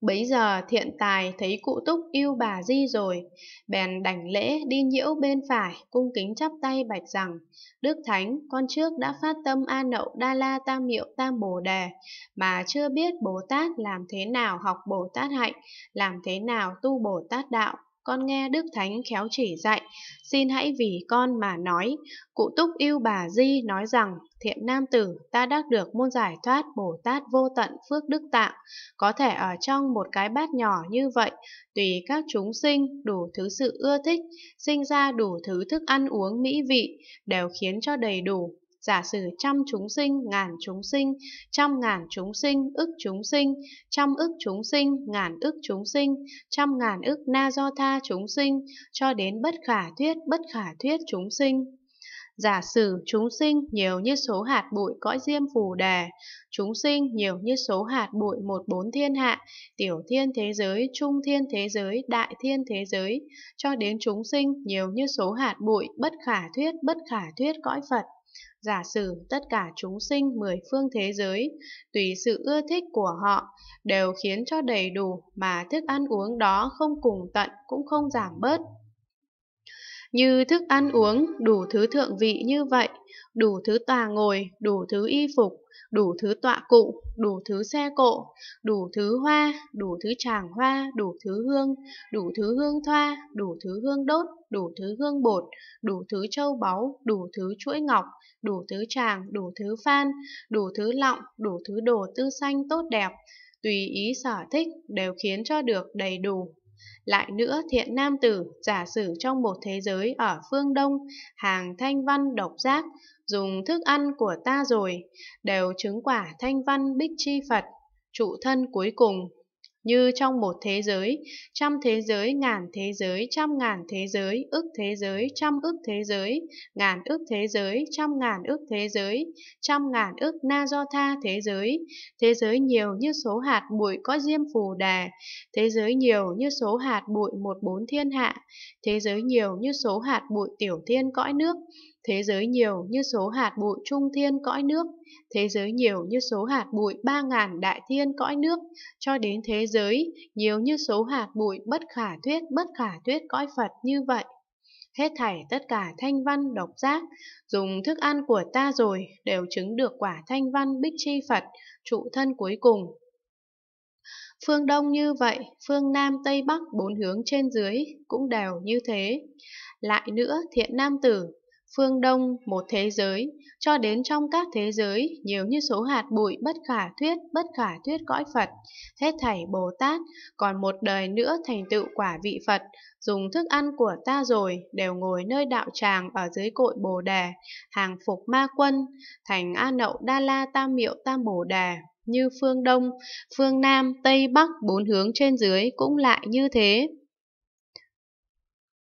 Bấy giờ thiện tài thấy cụ túc yêu bà di rồi, bèn đảnh lễ đi nhiễu bên phải, cung kính chắp tay bạch rằng, Đức Thánh, con trước đã phát tâm A Nậu Đa La Tam Miệu Tam Bồ Đề, mà chưa biết Bồ Tát làm thế nào học Bồ Tát hạnh, làm thế nào tu Bồ Tát đạo con nghe Đức Thánh khéo chỉ dạy, xin hãy vì con mà nói. Cụ Túc yêu bà Di nói rằng, thiện nam tử, ta đắc được môn giải thoát Bồ Tát vô tận phước đức tạng, có thể ở trong một cái bát nhỏ như vậy, tùy các chúng sinh đủ thứ sự ưa thích, sinh ra đủ thứ thức ăn uống mỹ vị, đều khiến cho đầy đủ, Giả sử trăm chúng sinh, ngàn chúng sinh, trăm ngàn chúng sinh, ức chúng sinh, trăm ức chúng sinh, ngàn ức chúng sinh, trăm ngàn ức na do tha chúng sinh, cho đến bất khả thuyết, bất khả thuyết chúng sinh. Giả sử chúng sinh nhiều như số hạt bụi cõi diêm phù đề, chúng sinh nhiều như số hạt bụi một bốn thiên hạ, tiểu thiên thế giới, trung thiên thế giới, đại thiên thế giới, cho đến chúng sinh nhiều như số hạt bụi, bất khả thuyết, bất khả thuyết cõi Phật. Giả sử tất cả chúng sinh mười phương thế giới, tùy sự ưa thích của họ, đều khiến cho đầy đủ mà thức ăn uống đó không cùng tận cũng không giảm bớt, như thức ăn uống, đủ thứ thượng vị như vậy, đủ thứ tòa ngồi, đủ thứ y phục, đủ thứ tọa cụ, đủ thứ xe cộ, đủ thứ hoa, đủ thứ tràng hoa, đủ thứ hương, đủ thứ hương thoa, đủ thứ hương đốt, đủ thứ hương bột, đủ thứ châu báu, đủ thứ chuỗi ngọc, đủ thứ tràng, đủ thứ phan, đủ thứ lọng, đủ thứ đồ tư xanh tốt đẹp, tùy ý sở thích đều khiến cho được đầy đủ lại nữa, thiện nam tử giả sử trong một thế giới ở phương Đông, hàng thanh văn độc giác, dùng thức ăn của ta rồi, đều chứng quả thanh văn bích chi Phật, trụ thân cuối cùng như trong một thế giới, trăm thế giới, ngàn thế giới, trăm ngàn thế giới, ức thế giới, trăm ức thế giới, ngàn ức thế giới, trăm ngàn ức thế giới, trăm ngàn ức na do tha thế giới, thế giới nhiều như số hạt bụi có diêm phù đà, thế giới nhiều như số hạt bụi một bốn thiên hạ, thế giới nhiều như số hạt bụi tiểu thiên cõi nước, Thế giới nhiều như số hạt bụi trung thiên cõi nước, thế giới nhiều như số hạt bụi ba ngàn đại thiên cõi nước, cho đến thế giới nhiều như số hạt bụi bất khả thuyết bất khả thuyết cõi Phật như vậy. Hết thảy tất cả thanh văn độc giác, dùng thức ăn của ta rồi đều chứng được quả thanh văn bích chi Phật, trụ thân cuối cùng, Phương Đông như vậy, phương Nam Tây Bắc bốn hướng trên dưới cũng đều như thế. Lại nữa, thiện nam tử phương Đông một thế giới, cho đến trong các thế giới nhiều như số hạt bụi bất khả thuyết, bất khả thuyết cõi Phật, hết thảy Bồ Tát, còn một đời nữa thành tựu quả vị Phật, dùng thức ăn của ta rồi, đều ngồi nơi đạo tràng ở dưới cội Bồ Đề, hàng phục ma quân, thành A Nậu Đa La Tam Miệu Tam Bồ Đề, như phương Đông, phương Nam, Tây Bắc, bốn hướng trên dưới cũng lại như thế.